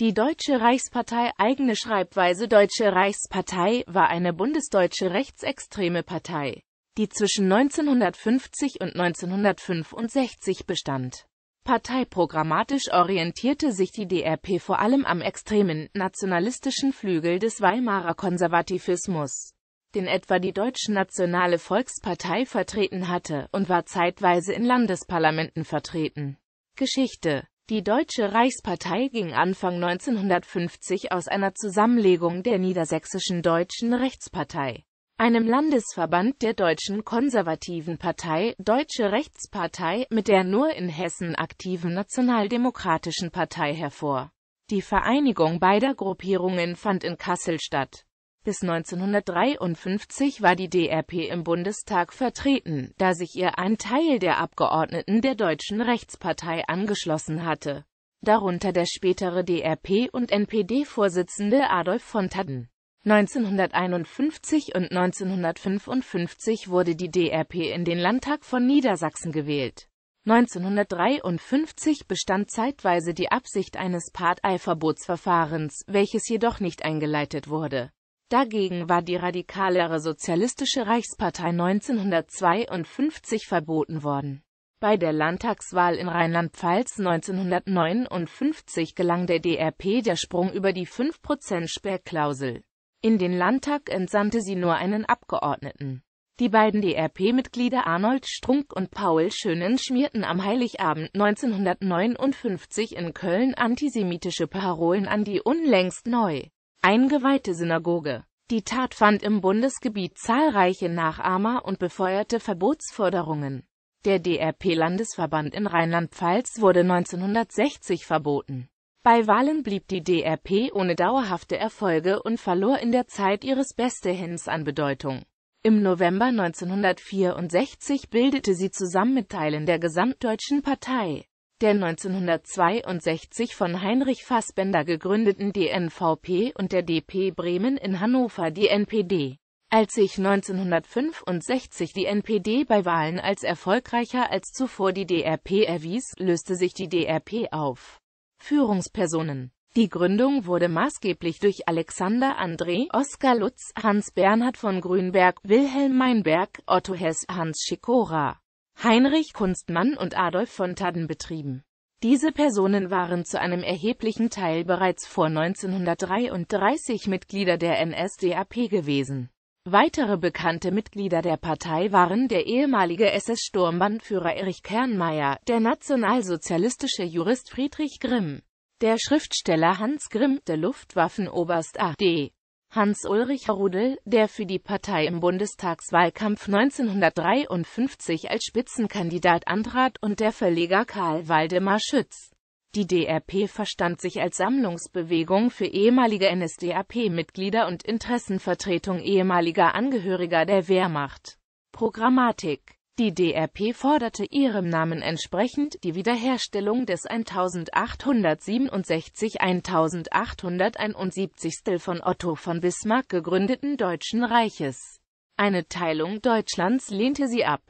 Die Deutsche Reichspartei, eigene Schreibweise Deutsche Reichspartei, war eine bundesdeutsche rechtsextreme Partei, die zwischen 1950 und 1965 bestand. Parteiprogrammatisch orientierte sich die DRP vor allem am extremen, nationalistischen Flügel des Weimarer Konservativismus, den etwa die Deutsche Nationale Volkspartei vertreten hatte, und war zeitweise in Landesparlamenten vertreten. Geschichte die Deutsche Reichspartei ging Anfang 1950 aus einer Zusammenlegung der Niedersächsischen Deutschen Rechtspartei, einem Landesverband der Deutschen Konservativen Partei, Deutsche Rechtspartei, mit der nur in Hessen aktiven Nationaldemokratischen Partei hervor. Die Vereinigung beider Gruppierungen fand in Kassel statt bis 1953 war die DRP im Bundestag vertreten, da sich ihr ein Teil der Abgeordneten der Deutschen Rechtspartei angeschlossen hatte, darunter der spätere DRP- und NPD-Vorsitzende Adolf von Tadden. 1951 und 1955 wurde die DRP in den Landtag von Niedersachsen gewählt. 1953 bestand zeitweise die Absicht eines Parteiverbotsverfahrens, welches jedoch nicht eingeleitet wurde. Dagegen war die radikalere Sozialistische Reichspartei 1952 verboten worden. Bei der Landtagswahl in Rheinland-Pfalz 1959 gelang der DRP der Sprung über die 5%-Sperrklausel. In den Landtag entsandte sie nur einen Abgeordneten. Die beiden DRP-Mitglieder Arnold Strunk und Paul Schönen schmierten am Heiligabend 1959 in Köln antisemitische Parolen an, die unlängst neu eingeweihte Synagoge. Die Tat fand im Bundesgebiet zahlreiche Nachahmer und befeuerte Verbotsforderungen. Der DRP-Landesverband in Rheinland-Pfalz wurde 1960 verboten. Bei Wahlen blieb die DRP ohne dauerhafte Erfolge und verlor in der Zeit ihres Bestehens an Bedeutung. Im November 1964 bildete sie zusammen mit Teilen der gesamtdeutschen Partei der 1962 von Heinrich Fassbender gegründeten DNVP und der DP Bremen in Hannover die NPD. Als sich 1965 die NPD bei Wahlen als erfolgreicher als zuvor die DRP erwies, löste sich die DRP auf. Führungspersonen die Gründung wurde maßgeblich durch Alexander André, Oskar Lutz, Hans-Bernhard von Grünberg, Wilhelm Meinberg, Otto Hess, Hans Schikora, Heinrich Kunstmann und Adolf von Tadden betrieben. Diese Personen waren zu einem erheblichen Teil bereits vor 1933 Mitglieder der NSDAP gewesen. Weitere bekannte Mitglieder der Partei waren der ehemalige ss sturmbandführer Erich Kernmeier, der nationalsozialistische Jurist Friedrich Grimm, der Schriftsteller Hans Grimm, der Luftwaffenoberst A.D. Hans-Ulrich Rudel, der für die Partei im Bundestagswahlkampf 1953 als Spitzenkandidat antrat, und der Verleger Karl Waldemar Schütz. Die DRP verstand sich als Sammlungsbewegung für ehemalige NSDAP-Mitglieder und Interessenvertretung ehemaliger Angehöriger der Wehrmacht. Programmatik die DRP forderte ihrem Namen entsprechend die Wiederherstellung des 1867-1871 von Otto von Bismarck gegründeten Deutschen Reiches. Eine Teilung Deutschlands lehnte sie ab.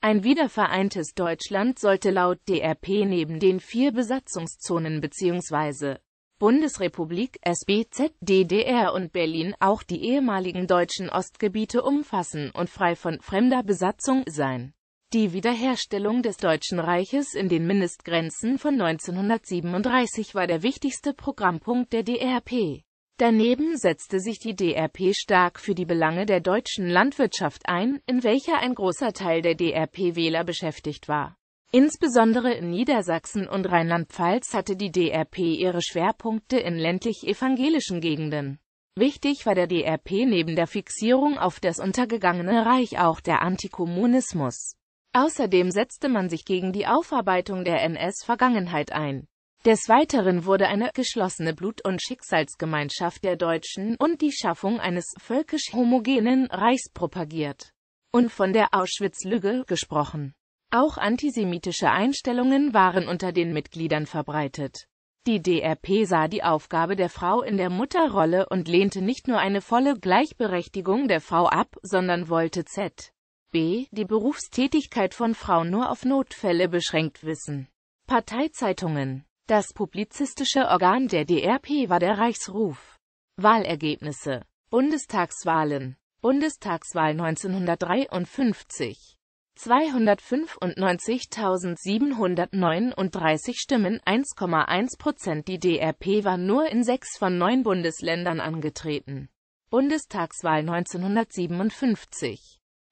Ein wiedervereintes Deutschland sollte laut DRP neben den vier Besatzungszonen bzw. Bundesrepublik, SBZ, DDR und Berlin auch die ehemaligen deutschen Ostgebiete umfassen und frei von fremder Besatzung sein. Die Wiederherstellung des Deutschen Reiches in den Mindestgrenzen von 1937 war der wichtigste Programmpunkt der DRP. Daneben setzte sich die DRP stark für die Belange der deutschen Landwirtschaft ein, in welcher ein großer Teil der DRP-Wähler beschäftigt war. Insbesondere in Niedersachsen und Rheinland-Pfalz hatte die DRP ihre Schwerpunkte in ländlich-evangelischen Gegenden. Wichtig war der DRP neben der Fixierung auf das untergegangene Reich auch der Antikommunismus. Außerdem setzte man sich gegen die Aufarbeitung der NS-Vergangenheit ein. Des Weiteren wurde eine geschlossene Blut- und Schicksalsgemeinschaft der Deutschen und die Schaffung eines völkisch homogenen Reichs propagiert und von der Auschwitz-Lüge gesprochen. Auch antisemitische Einstellungen waren unter den Mitgliedern verbreitet. Die DRP sah die Aufgabe der Frau in der Mutterrolle und lehnte nicht nur eine volle Gleichberechtigung der Frau ab, sondern wollte Z b. die Berufstätigkeit von Frauen nur auf Notfälle beschränkt wissen. Parteizeitungen Das publizistische Organ der DRP war der Reichsruf. Wahlergebnisse Bundestagswahlen Bundestagswahl 1953 295.739 Stimmen 1,1 Prozent Die DRP war nur in sechs von neun Bundesländern angetreten. Bundestagswahl 1957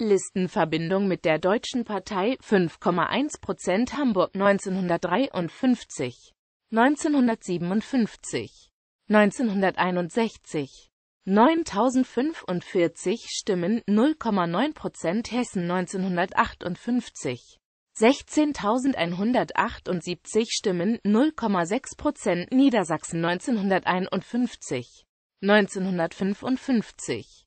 Listenverbindung mit der Deutschen Partei 5,1% Hamburg 1953 1957 1961 9045 Stimmen 0,9% Hessen 1958 16.178 Stimmen 0,6% Niedersachsen 1951 1955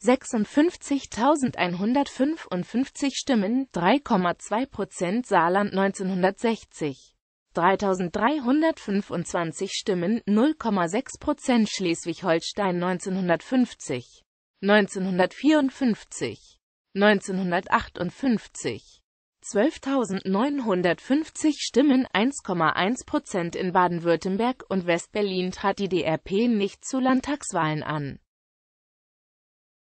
56.155 Stimmen, 3,2 Prozent Saarland 1960. 3.325 Stimmen, 0,6 Prozent Schleswig-Holstein 1950. 1954. 1958. 12.950 Stimmen 1,1 Prozent in Baden-Württemberg und West-Berlin trat die DRP nicht zu Landtagswahlen an.